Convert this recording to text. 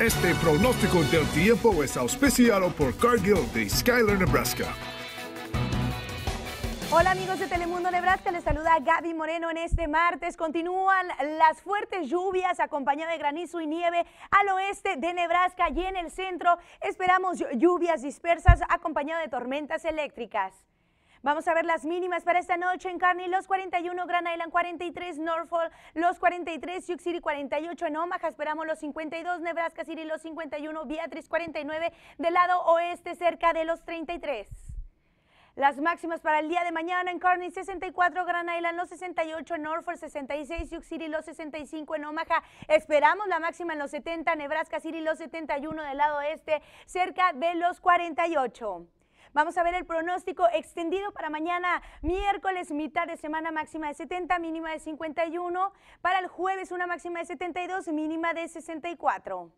Este pronóstico del tiempo es auspiciado por Cargill de Skyler, Nebraska. Hola amigos de Telemundo Nebraska, les saluda Gaby Moreno en este martes. Continúan las fuertes lluvias acompañadas de granizo y nieve al oeste de Nebraska y en el centro esperamos lluvias dispersas acompañadas de tormentas eléctricas. Vamos a ver las mínimas para esta noche en Carney, los 41, Grand Island 43, Norfolk los 43, Sioux City 48, en Omaha esperamos los 52, Nebraska City los 51, Beatriz 49, del lado oeste cerca de los 33. Las máximas para el día de mañana en Carney 64, Grand Island los 68, Norfolk 66, Sioux City los 65 en Omaha. Esperamos la máxima en los 70, Nebraska City los 71 del lado este, cerca de los 48. Vamos a ver el pronóstico extendido para mañana, miércoles, mitad de semana, máxima de 70, mínima de 51. Para el jueves, una máxima de 72, mínima de 64.